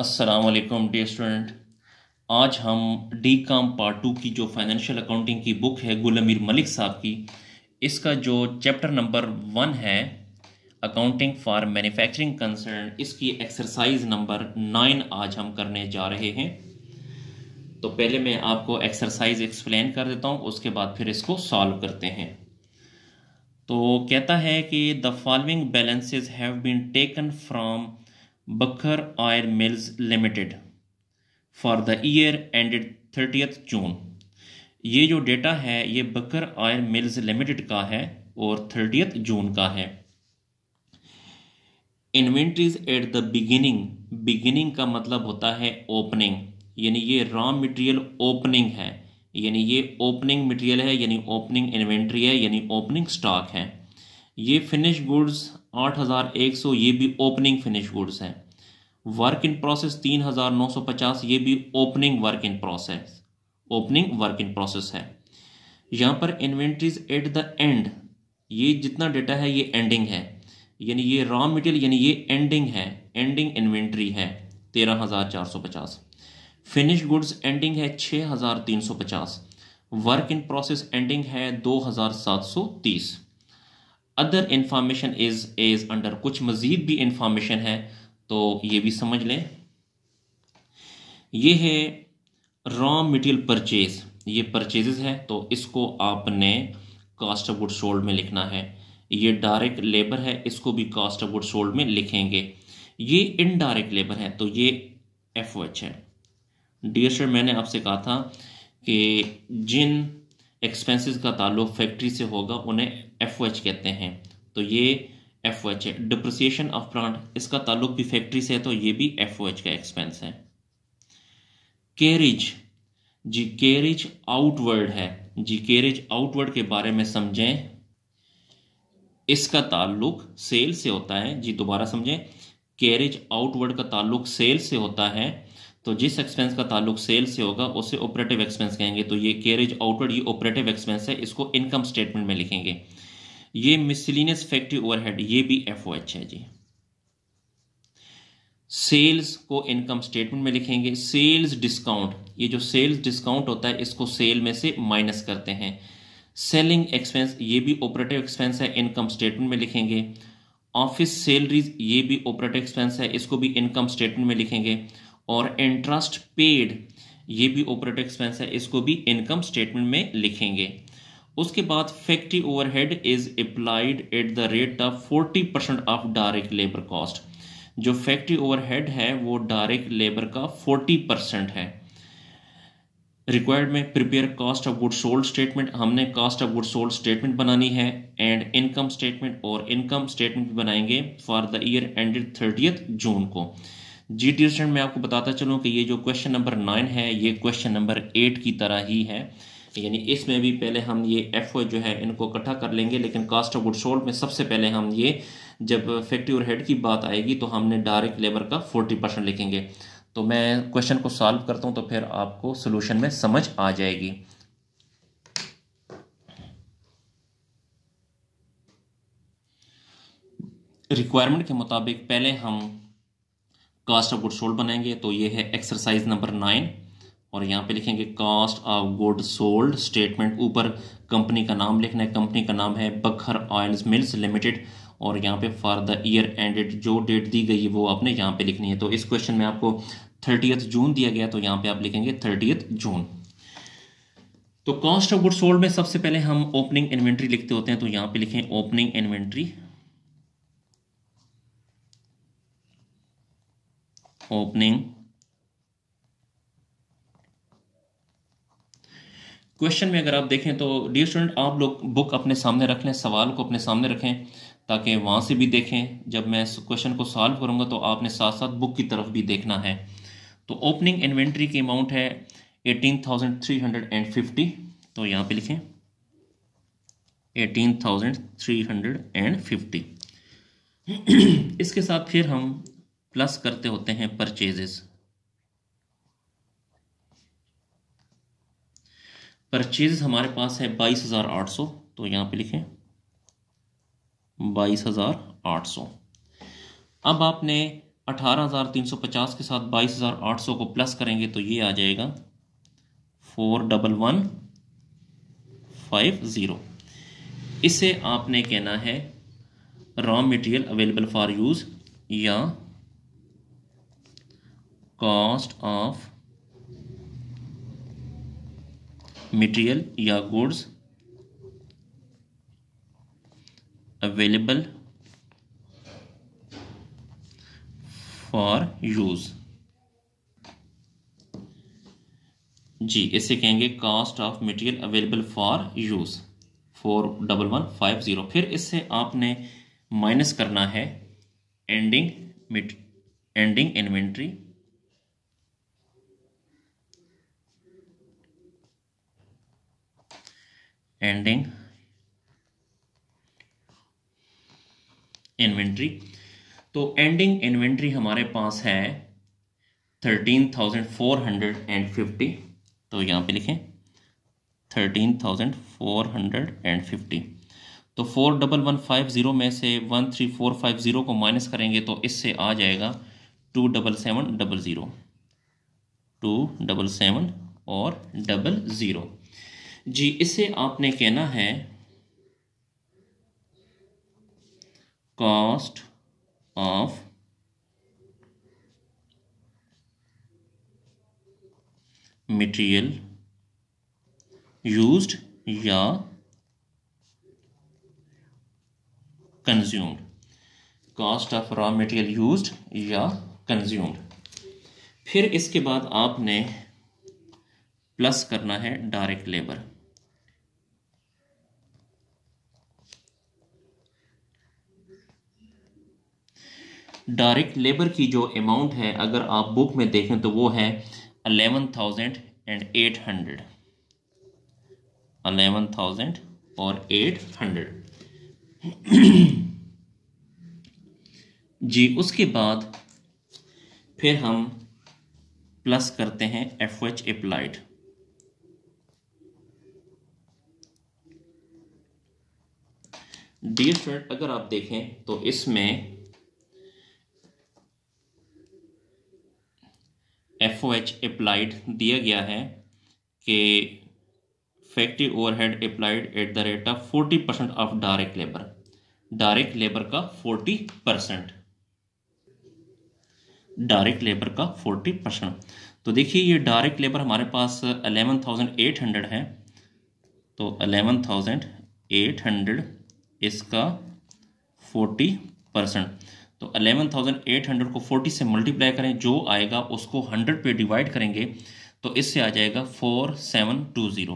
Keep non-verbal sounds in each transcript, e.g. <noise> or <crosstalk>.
Aslam dear student आज हम D काम पार्ट टू की जो फाइनेंशियल अकाउंटिंग की बुक है गुल अमीर मलिक साहब की इसका जो चैप्टर नंबर वन है अकाउंटिंग फॉर मैन्युफैक्चरिंग कंसर्न इसकी एक्सरसाइज नंबर नाइन आज हम करने जा रहे हैं तो पहले मैं आपको एक्सरसाइज एक्सप्लेन कर देता हूँ उसके बाद फिर इसको सॉल्व करते हैं तो कहता है कि the following balances have been taken from Bakhar Iron Mills Limited for the year ended thirtieth June ये जो डेटा है ये बकर आयर मिल्स लिमिटेड का है और थर्टियथ जून का है inventories at the beginning beginning का मतलब होता है ओपनिंग यानी ये रॉ मटेरियल ओपनिंग है यानी ये ओपनिंग मटेरियल है यानी ओपनिंग इन्वेंट्री है यानी ओपनिंग स्टॉक है ये फिनिश गुड्स आठ हजार एक सौ ये भी ओपनिंग फिनिश गुड्स हैं वर्क इन प्रोसेस तीन हज़ार नौ सौ पचास ये भी opening work in process opening work in process है यहाँ पर इन्वेंट्रीज एट द एंड ये जितना डेटा है ये एंडिंग है यानी ये रॉ मटेरियल यानी ये एंडिंग है एंडिंग इन्वेंट्री है तेरह हज़ार चार सौ पचास फिनिश गुड्स एंडिंग है छः हज़ार तीन सौ पचास वर्क इन प्रोसेस एंडिंग है दो हज़ार सात सौ तीस other information is is under कुछ मज़ीद भी इंफॉर्मेशन है तो ये भी समझ लें ये है रॉ मटेरियल परचेज ये परचेजेस है तो इसको आपने कास्ट ऑफ गुड सोल्ड में लिखना है ये डायरेक्ट लेबर है इसको भी कास्ट ऑफ गुड सोल्ड में लिखेंगे ये इनडायरेक्ट लेबर है तो ये एफ एच है डियर सर मैंने आपसे कहा था कि जिन एक्सपेंसेस का ताल्लुक फैक्ट्री से होगा उन्हें एफ एच कहते हैं तो ये एफ ओ एच है डिप्रिसिएशन ऑफ प्लांट इसका ताल्लुक भी फैक्ट्री से है तो ये भी एफ ओ एच का एक्सपेंस है केरिज जी केरिज आउटवर्ड है जी केरिज आउटवर्ड के बारे में समझें इसका ताल्लुक सेल से होता है जी दोबारा समझें कैरिज आउटवर्ड का ताल्लुक सेल से होता है तो जिस एक्सपेंस का ताल्लुक सेल से होगा उसे ऑपरेटिव एक्सपेंस कहेंगे तो ये कैरेज आउटवर्ड ये ऑपरेटिव एक्सपेंस है इसको इनकम स्टेटमेंट में लिखेंगे ये मिसलिनियस फैक्ट्री ओवरहेड ये भी एफ है जी सेल्स को इनकम स्टेटमेंट में लिखेंगे सेल्स डिस्काउंट ये जो सेल्स डिस्काउंट होता है इसको सेल में से माइनस करते हैं सेलिंग एक्सपेंस ये भी ऑपरेटिव एक्सपेंस है इनकम स्टेटमेंट में लिखेंगे ऑफिस सैलरीज ये भी ऑपरेटिव एक्सपेंस है इसको भी इनकम स्टेटमेंट में लिखेंगे और इंटरेस्ट पेड ये भी ऑपरेटिव एक्सपेंस है इसको भी इनकम स्टेटमेंट में लिखेंगे उसके बाद factory overhead is applied at the rate of forty percent of direct labour cost जो फैक्ट्री ओवरहेड है वो डायरेक्ट लेबर का फोर्टी परसेंट है रिक्वायर्ड में prepare cost of good sold statement हमने cost of good sold statement बनानी है and income statement और इनकम स्टेटमेंट भी बनाएंगे for the year ended thirtieth June को जी टी मैं आपको बताता चलूँ कि ये जो क्वेश्चन नंबर नाइन है ये क्वेश्चन नंबर एट की तरह ही है यानी इसमें भी पहले हम ये एफ जो है इनको इकट्ठा कर लेंगे लेकिन कास्ट ऑफ गुड सोल्ड में सबसे पहले हम ये जब फैक्ट्री और हेड की बात आएगी तो हमने डायरेक्ट लेबर का फोर्टी परसेंट लिखेंगे तो मैं क्वेश्चन को सॉल्व करता हूँ तो फिर आपको सोल्यूशन में समझ आ जाएगी रिक्वायरमेंट के मुताबिक पहले हम कास्ट ऑफ गुड सोल्ड बनाएंगे तो ये है एक्सरसाइज नंबर नाइन और यहाँ पे लिखेंगे cost of good sold statement ऊपर कंपनी का नाम लिखना है कंपनी का नाम है बखर ऑयल्स मिल्स लिमिटेड और यहाँ पे फॉर द ईयर एंडेड जो डेट दी गई है वो आपने यहाँ पे लिखनी है तो इस क्वेश्चन में आपको थर्टीथ जून दिया गया तो यहाँ पे आप लिखेंगे थर्टीथ जून तो कॉस्ट ऑफ गुड सोल्ड में सबसे पहले हम ओपनिंग इन्वेंट्री लिखते होते हैं तो यहाँ पे लिखें ओपनिंग इन्वेंट्री ओपनिंग क्वेश्चन में अगर आप देखें तो डियर स्टूडेंट आप लोग बुक अपने सामने रख लें सवाल को अपने सामने रखें ताकि वहाँ से भी देखें जब मैं क्वेश्चन को सॉल्व करूँगा तो आपने साथ साथ बुक की तरफ भी देखना है तो ओपनिंग इन्वेंट्री की अमाउंट है eighteen thousand three hundred and fifty तो यहाँ पे लिखें eighteen thousand three hundred and fifty इसके साथ फिर हम प्लस करते होते हैं परचेजेज़ परचेज हमारे पास है बाईस हज़ार आठ सौ तो यहां पे लिखें बाईस हज़ार आठ सौ अब आपने अठारह हज़ार तीन सौ पचास के साथ बाईस हज़ार आठ सौ को प्लस करेंगे तो ये आ जाएगा four double one five zero इसे आपने कहना है raw material available for use या कॉस्ट ऑफ मटेरियल या गुड्स अवेलेबल फॉर यूज जी इसे कहेंगे cost of material available for use four double one five zero फिर इससे आपने माइनस करना है ending ending inventory ending inventory तो एंडिंग इन्वेंट्री हमारे पास है thirteen thousand four hundred and fifty तो यहाँ पे लिखें thirteen thousand four hundred and fifty तो four double one five zero में से one three four five zero को माइनस करेंगे तो इससे आ जाएगा two double seven double zero two double seven और डबल ज़ीरो जी इसे आपने कहना है कॉस्ट ऑफ मटेरियल यूज्ड या consumed cost of raw material used या कंज्यूम्ड फिर इसके बाद आपने प्लस करना है डायरेक्ट लेबर डायरेक्ट लेबर की जो अमाउंट है अगर आप बुक में देखें तो वो है eleven thousand and eight hundred eleven thousand और एट हंड्रेड जी उसके बाद फिर हम प्लस करते हैं F H applied dear friend अगर आप देखें तो इसमें एफ ओ एच अप्लाइड दिया गया है कि factory overhead applied at the rate of forty percent of direct labour direct labour का फोर्टी परसेंट डायरेक्ट लेबर का फोर्टी परसेंट तो देखिए ये डायरेक्ट लेबर हमारे पास अलेवन थाउजेंड एट हंड्रेड है तो अलेवन थाउजेंड एट हंड्रेड इसका फोर्टी परसेंट तो 11,800 को 40 से मल्टीप्लाई करें जो आएगा उसको 100 पे डिवाइड करेंगे तो इससे आ जाएगा 4720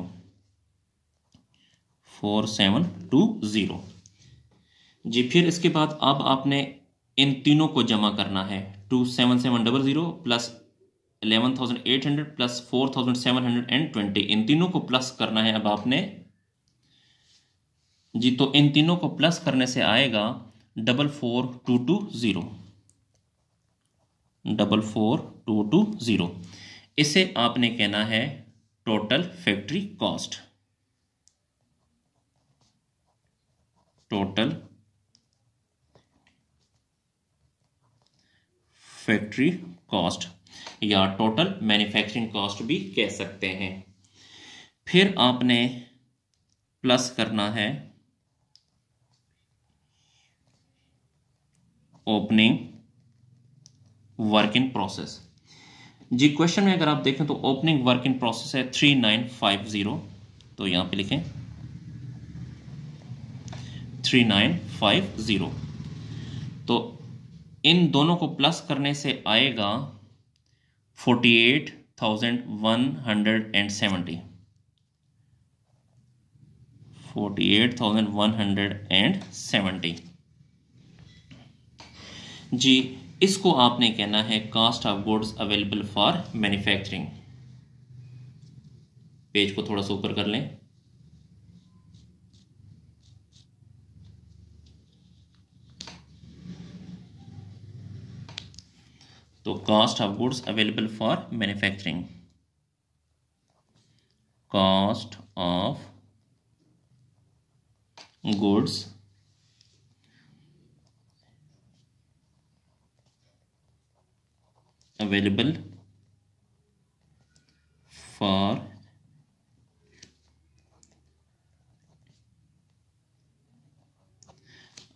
4720 जी फिर इसके बाद अब आपने इन तीनों को जमा करना है two seven seven double zero plus eleven thousand eight hundred plus four thousand seven hundred and twenty इन तीनों को प्लस करना है अब आपने जी तो इन तीनों को प्लस करने से आएगा double four two two zero double four two two zero इसे आपने कहना है total factory cost total factory cost या टोटल मैन्युफैक्चरिंग कॉस्ट भी कह सकते हैं फिर आपने प्लस करना है ओपनिंग वर्क इन प्रोसेस जी क्वेश्चन में अगर आप देखें तो ओपनिंग वर्क इन प्रोसेस है थ्री नाइन फाइव ज़ीरो तो यहां पे लिखें थ्री नाइन फाइव ज़ीरो तो इन दोनों को प्लस करने से आएगा forty eight thousand one hundred and seventy forty eight thousand one hundred and seventy जी इसको आपने कहना है cost of goods available for manufacturing page को थोड़ा सा ऊपर कर लें तो cost of goods available for manufacturing cost of goods available for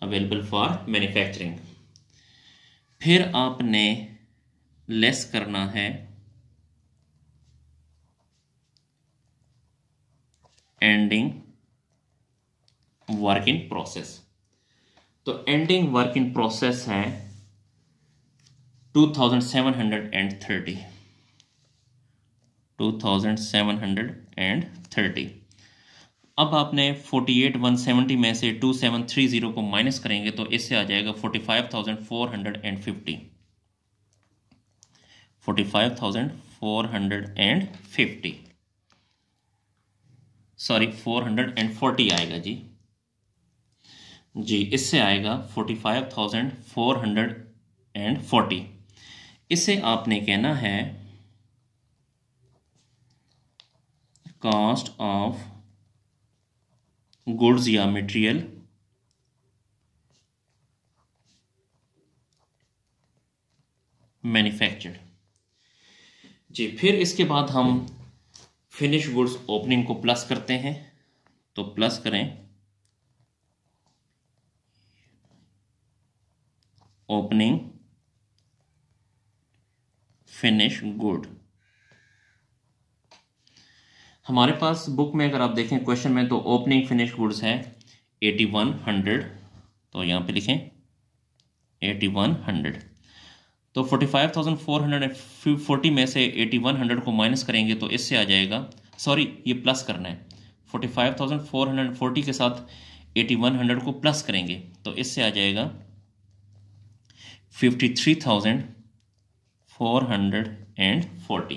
available for manufacturing फिर आपने लेस करना है एंडिंग वर्क इन प्रोसेस तो एंडिंग वर्क इन प्रोसेस है two thousand seven hundred and thirty two thousand seven hundred and thirty अब आपने forty eight one में से टू सेवन थ्री ज़ीरो को माइनस करेंगे तो इससे आ जाएगा forty five thousand four hundred and fifty forty five thousand four hundred and fifty sorry four hundred and forty आएगा जी जी इससे आएगा forty five thousand four hundred and forty इसे आपने कहना है कॉस्ट ऑफ गुड्स या मटेरियल मैन्युफैक्चर्ड जी फिर इसके बाद हम फिनिश गुड्स ओपनिंग को प्लस करते हैं तो प्लस करें ओपनिंग फिनिश गुड हमारे पास बुक में अगर आप देखें क्वेश्चन में तो ओपनिंग फिनिश गुड्स है एटी वन हंड्रेड तो यहां पे लिखें एटी वन हंड्रेड तो forty five thousand four hundred forty में से एटी वन हंड्रेड को माइनस करेंगे तो इससे आ जाएगा सॉरी ये प्लस करना है forty five thousand four hundred forty के साथ एटी वन हंड्रेड को प्लस करेंगे तो इससे आ जाएगा fifty three thousand four hundred and forty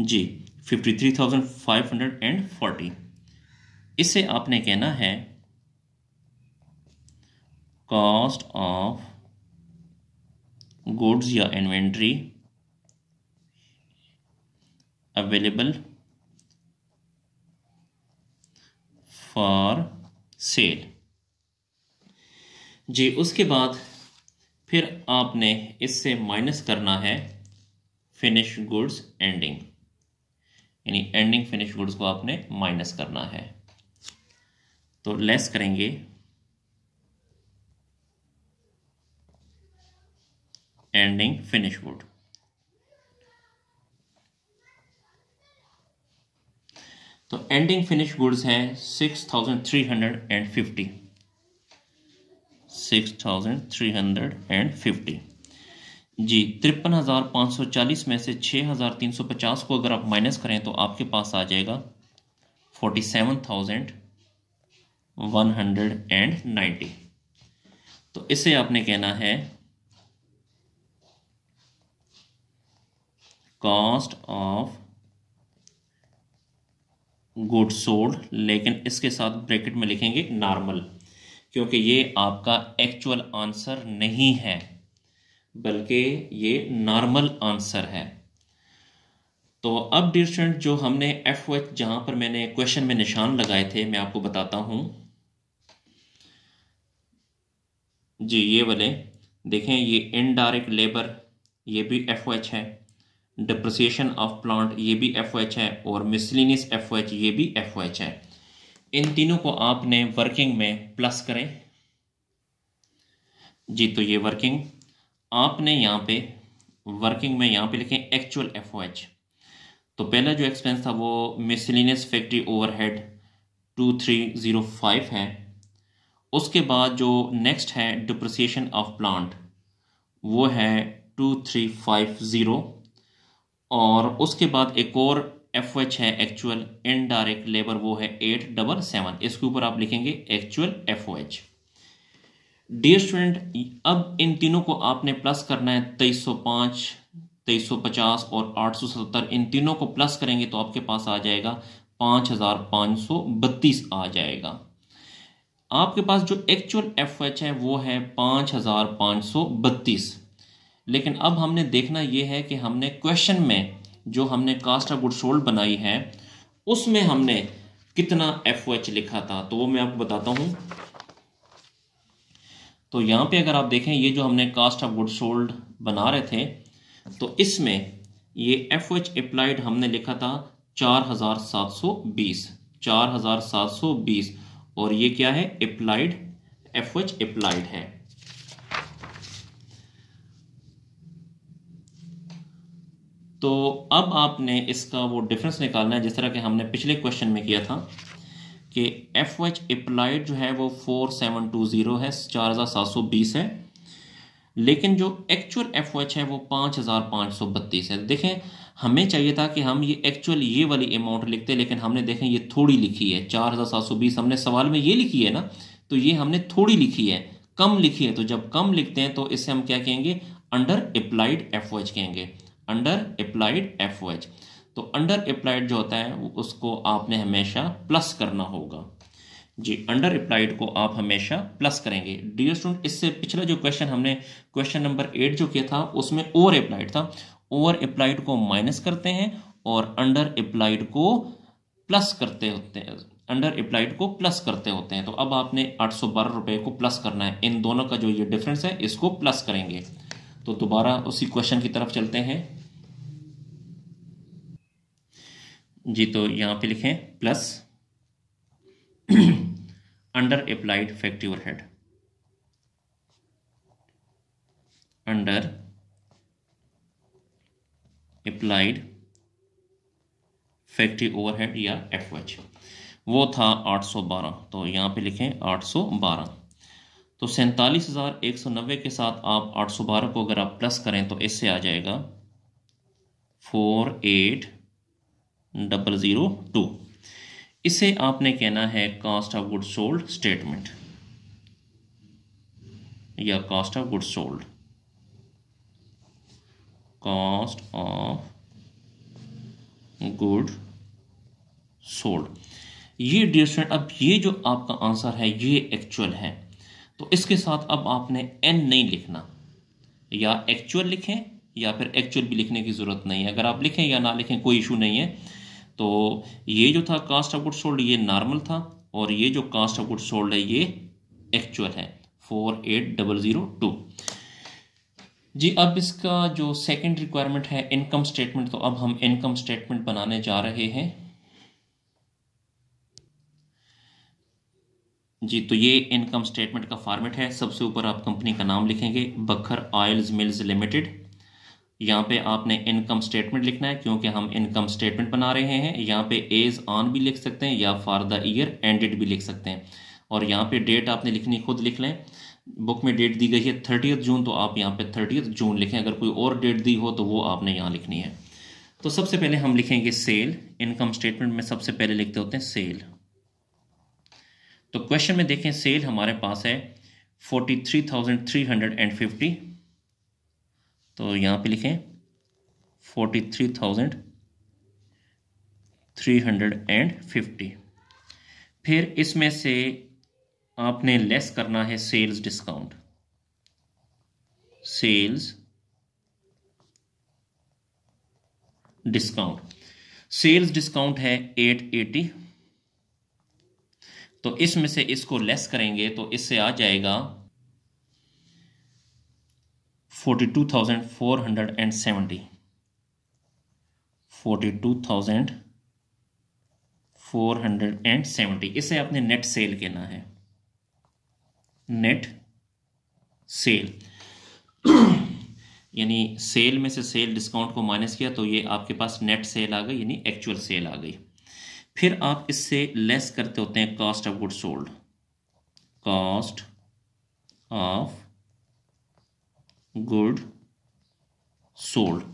जी fifty three thousand five hundred and forty इसे आपने कहना है कॉस्ट ऑफ गुड्स या इन्वेंट्री अवेलेबल फॉर सेल जी उसके बाद फिर आपने इससे माइनस करना है फिनिश गुड्स एंडिंग यानी एंडिंग फिनिश गुड्स को आपने माइनस करना है तो लेस करेंगे एंडिंग फिनिश वुड तो एंडिंग फिनिश गुड्स हैं six thousand three hundred and fifty six thousand three hundred and fifty जी तिरपन हज़ार पाँच सौ चालीस में से छः हज़ार तीन सौ पचास को अगर आप माइनस करें तो आपके पास आ जाएगा forty seven thousand one hundred and ninety तो इसे आपने कहना है कॉस्ट ऑफ गुड सोल्ड लेकिन इसके साथ ब्रैकेट में लिखेंगे नॉर्मल क्योंकि ये आपका एक्चुअल आंसर नहीं है बल्कि ये नॉर्मल आंसर है तो अब डियर स्टूडेंट जो हमने एफ ओ एच जहां पर मैंने क्वेश्चन में निशान लगाए थे मैं आपको बताता हूं जी ये वाले देखें ये इनडायरेक्ट लेबर ये भी एफ ओ एच है डिप्रिसिएशन ऑफ प्लांट ये भी एफ ओ एच है और मिसलिनियस एफ ओ एच ये भी एफ ओ एच है इन तीनों को आपने वर्किंग में प्लस करें जी तो ये वर्किंग आपने यहाँ पे वर्किंग में यहां पे लिखें एक्चुअल एफ ओ एच तो पहला जो एक्सपेंस था वो miscellaneous factory overhead two three zero five है उसके बाद जो नेक्स्ट है डिप्रिसिएशन ऑफ प्लांट वो है टू थ्री फाइव ज़ीरो और उसके बाद एक और एफ एच है एक्चुअल इनडायरेक्ट लेबर वो है एट डबल सेवन इसके ऊपर आप लिखेंगे actual F O H dear student अब इन तीनों को आपने प्लस करना है तेईस सौ पांच तेईस सौ पचास और आठ सौ सत्तर इन तीनों को प्लस करेंगे तो आपके पास आ जाएगा पांच हज़ार पांच सौ बत्तीस आ जाएगा आपके पास जो एक्चुअल एफ एच है वो है पांच हज़ार पांच सौ बत्तीस लेकिन अब हमने देखना यह है कि हमने क्वेश्चन में जो हमने कास्ट ऑफ गुड सोल्ड बनाई है उसमें हमने कितना एफ एच लिखा था तो वो मैं आपको बताता हूं तो यहां पे अगर आप देखें ये जो हमने कास्ट ऑफ गुड सोल्ड बना रहे थे तो इसमें ये एफ एच अप्लाइड हमने लिखा था चार हजार सात सौ बीस चार हजार सात सौ बीस और ये क्या है अप्लाइड एफ एच अप्लाइड है तो अब आपने इसका वो डिफरेंस निकालना है जिस तरह के हमने पिछले क्वेश्चन में किया था कि एफ एच अप्लाइड जो है वो फोर सेवन टू ज़ीरो है चार हज़ार सात सौ बीस है लेकिन जो एक्चुअल एफ एच है वो पाँच हज़ार पांच सौ बत्तीस है देखें हमें चाहिए था कि हम ये एक्चुअल ये वाली अमाउंट लिखते लेकिन हमने देखें ये थोड़ी लिखी है चार हज़ार सात सौ बीस हमने सवाल में ये लिखी है ना तो ये हमने थोड़ी लिखी है कम लिखी है तो जब कम लिखते हैं तो इसे हम क्या कहेंगे अंडर अप्लाइड एफ कहेंगे अंडर अप्लाइड एफ तो अंडर अप्लाइड जो होता है उसको आपने हमेशा प्लस करना होगा जी अंडर अप्लाइड को आप हमेशा प्लस करेंगे डियर स्टूडेंट इससे पिछला जो क्वेश्चन हमने क्वेश्चन नंबर एट जो किया था उसमें ओवर अप्लाइड था ओवर अप्लाइड को माइनस करते हैं और अंडर अप्लाइड को प्लस करते होते हैं अंडर अप्लाइड को प्लस करते होते हैं तो अब आपने आठ सौ बारह रुपये को प्लस करना है इन दोनों का जो ये डिफरेंस है इसको प्लस करेंगे तो दोबारा उसी क्वेश्चन की तरफ चलते हैं जी तो यहां पे लिखें plus under applied factory overhead under applied factory overhead या एफ वो था 812 तो यहां पे लिखें 812 तो सैंतालीस हज़ार एक सौ नब्बे के साथ आप आठ सौ बारह को अगर आप प्लस करें तो इससे आ जाएगा four eight double zero two इसे आपने कहना है cost of good sold statement या cost of good sold cost of good sold ये डियर स्टूडेंट अब ये जो आपका आंसर है ये एक्चुअल है तो इसके साथ अब आपने एन नहीं लिखना या एक्चुअल लिखें या फिर एक्चुअल भी लिखने की ज़रूरत नहीं है अगर आप लिखें या ना लिखें कोई इशू नहीं है तो ये जो था कास्ट ऑफ गुड सोल्ड ये नॉर्मल था और ये जो कास्ट ऑफ गुड सोल्ड है ये एक्चुअल है four eight double zero two जी अब इसका जो सेकंड रिक्वायरमेंट है इनकम स्टेटमेंट तो अब हम इनकम स्टेटमेंट बनाने जा रहे हैं जी तो ये इनकम स्टेटमेंट का फॉर्मेट है सबसे ऊपर आप कंपनी का नाम लिखेंगे बखर ऑयल्स मिल्स लिमिटेड यहाँ पे आपने इनकम स्टेटमेंट लिखना है क्योंकि हम इनकम स्टेटमेंट बना रहे हैं यहाँ पे एज ऑन भी लिख सकते हैं या फॉर द ईयर एंडेड भी लिख सकते हैं और यहाँ पे डेट आपने लिखनी खुद लिख लें बुक में डेट दी गई है थर्टियथ जून तो आप यहाँ पे थर्टियथ जून लिखें अगर कोई और डेट दी हो तो वो आपने यहाँ लिखनी है तो सबसे पहले हम लिखेंगे सेल इनकम स्टेटमेंट में सबसे पहले लिखते होते हैं सेल तो क्वेश्चन में देखें सेल हमारे पास है forty three thousand three hundred and fifty तो यहाँ पे लिखें forty three thousand three hundred and fifty फिर इसमें से आपने लेस करना है sales discount sales discount sales discount है एट एटी तो इसमें से इसको लेस करेंगे तो इससे आ जाएगा forty two thousand four hundred and seventy forty two thousand four hundred and seventy इसे आपने नेट सेल कहना है नेट सेल <clears throat> यानी सेल में से सेल डिस्काउंट को माइनस किया तो ये आपके पास नेट सेल आ गई यानी एक्चुअल सेल आ गई फिर आप इससे लेस करते होते हैं cost of good sold cost of good sold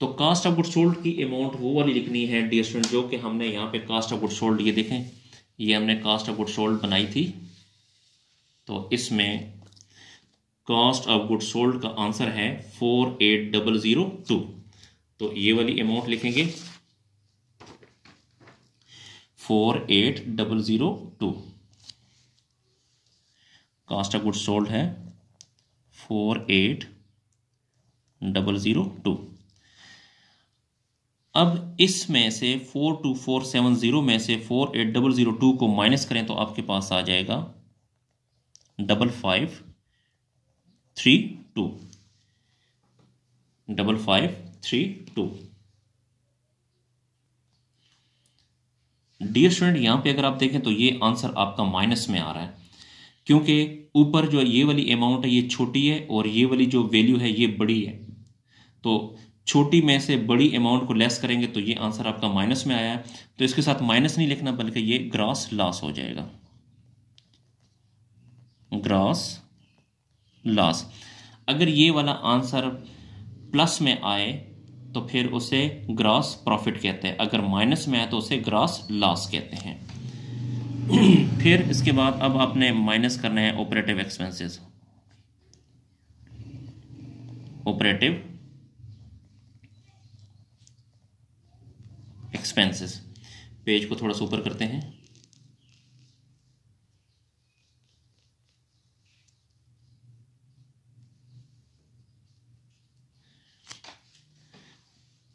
तो कास्ट ऑफ गुड सोल्ड की अमाउंट वो वाली लिखनी है डी स्टूडेंट जो कि हमने यहाँ पे कास्ट ऑफ गुड सोल्ड ये देखें ये हमने कास्ट ऑफ गुड सोल्ड बनाई थी तो इसमें कास्ट ऑफ गुड सोल्ड का आंसर है four eight double zero two तो ये वाली अमाउंट लिखेंगे four eight double zero two cost of good sold है four eight double zero two अब इसमें से four two four seven zero में से four eight double zero two को माइनस करें तो आपके पास आ जाएगा double five three two double five three two dear student यहां पे अगर आप देखें तो ये आंसर आपका माइनस में आ रहा है क्योंकि ऊपर जो ये वाली अमाउंट है ये छोटी है और ये वाली जो वैल्यू है ये बड़ी है तो छोटी में से बड़ी अमाउंट को लेस करेंगे तो ये आंसर आपका माइनस में आया है तो इसके साथ माइनस नहीं लिखना बल्कि ये ग्रास लॉस हो जाएगा ग्रास लॉस अगर ये वाला आंसर प्लस में आए तो फिर उसे ग्रॉस प्रॉफिट कहते हैं अगर माइनस में है तो उसे ग्रास लॉस कहते हैं <clears throat> फिर इसके बाद अब आपने माइनस करना है operative expenses operative expenses page को थोड़ा सा ऊपर करते हैं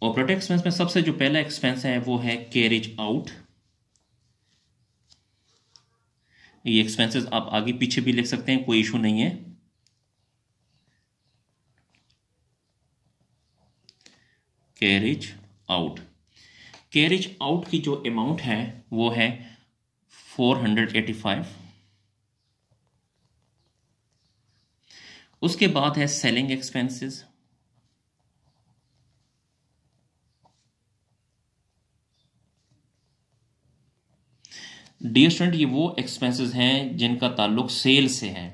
ऑपरेटिव एक्सपेंस में सबसे जो पहला एक्सपेंस है वो है कैरिज आउट ये एक्सपेंसेस आप आगे पीछे भी लिख सकते हैं कोई इशू नहीं है कैरिज आउट कैरिज आउट की जो अमाउंट है वो है फोर हंड्रेड एटी फाइव उसके बाद है सेलिंग एक्सपेंसेस डियर स्टूडेंट ये वो एक्सपेंसेस हैं जिनका ताल्लुक सेल से है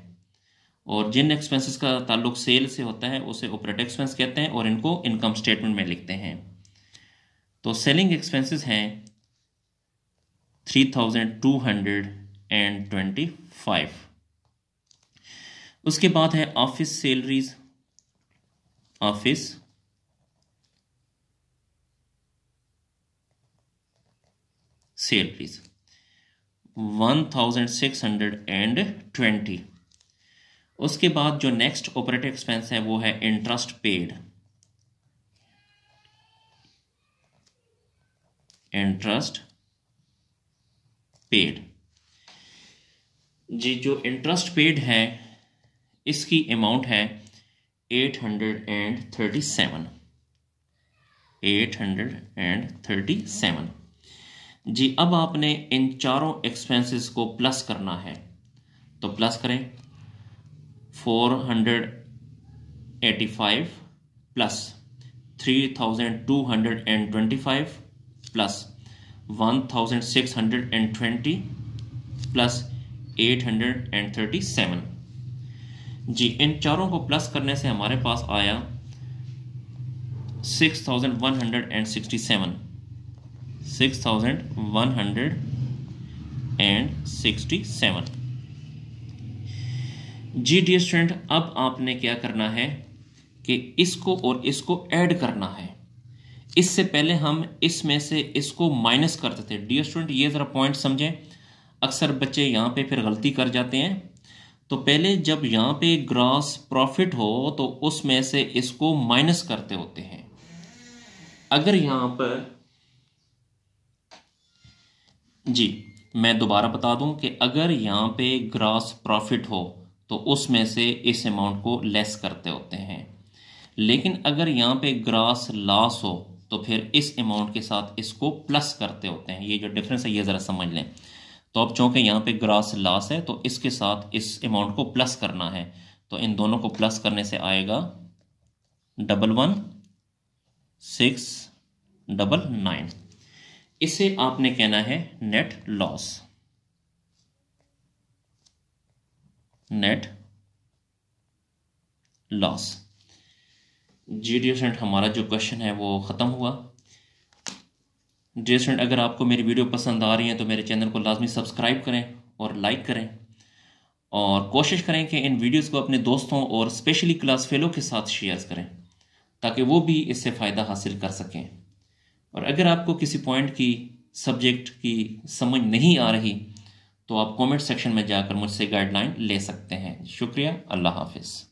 और जिन एक्सपेंसेस का ताल्लुक सेल से होता है उसे ऑपरेटिव एक्सपेंस कहते हैं और इनको इनकम स्टेटमेंट में लिखते हैं तो सेलिंग एक्सपेंसेस हैं three thousand two hundred and twenty five उसके बाद है office salaries office salaries one thousand six hundred and twenty उसके बाद जो नेक्स्ट ऑपरेटिव एक्सपेंस है वो है इंटरेस्ट पेड इंटरेस्ट पेड जी जो इंटरेस्ट पेड है इसकी अमाउंट है eight hundred and thirty seven eight hundred and thirty seven जी अब आपने इन चारों एक्सपेंसेस को प्लस करना है तो प्लस करें four hundred eighty five plus three thousand two hundred and twenty five plus one thousand six hundred and twenty plus eight hundred and thirty seven जी इन चारों को प्लस करने से हमारे पास आया six thousand one hundred and sixty seven six thousand one hundred and sixty seven जी डी स्टूडेंट अब आपने क्या करना है कि इसको और इसको ऐड करना है इससे पहले हम इसमें से इसको माइनस करते थे डी स्टूडेंट ये ज़रा पॉइंट समझें अक्सर बच्चे यहाँ पे फिर गलती कर जाते हैं तो पहले जब यहाँ पे ग्रॉस प्रॉफिट हो तो उसमें से इसको माइनस करते होते हैं अगर यहाँ पर जी मैं दोबारा बता दूं कि अगर यहाँ पे ग्रास प्रॉफिट हो तो उसमें से इस अमाउंट को लेस करते होते हैं लेकिन अगर यहाँ पे ग्रास लॉस हो तो फिर इस अमाउंट के साथ इसको प्लस करते होते हैं ये जो डिफरेंस है ये ज़रा समझ लें तो अब चूँकि यहाँ पे ग्रास लॉस है तो इसके साथ इस अमाउंट को प्लस करना है तो इन दोनों को प्लस करने से आएगा double one six double nine इसे आपने कहना है नेट लॉस नेट लॉस जी डी स्टूडेंट हमारा जो क्वेश्चन है वो ख़त्म हुआ डी स्टूडेंट अगर आपको मेरी वीडियो पसंद आ रही है तो मेरे चैनल को लाजमी सब्सक्राइब करें और लाइक करें और कोशिश करें कि इन वीडियोस को अपने दोस्तों और स्पेशली क्लास फेलो के साथ शेयर करें ताकि वो भी इससे फ़ायदा हासिल कर सकें और अगर आपको किसी पॉइंट की सब्जेक्ट की समझ नहीं आ रही तो आप कमेंट सेक्शन में जाकर मुझसे गाइडलाइन ले सकते हैं शुक्रिया अल्लाह हाफिज़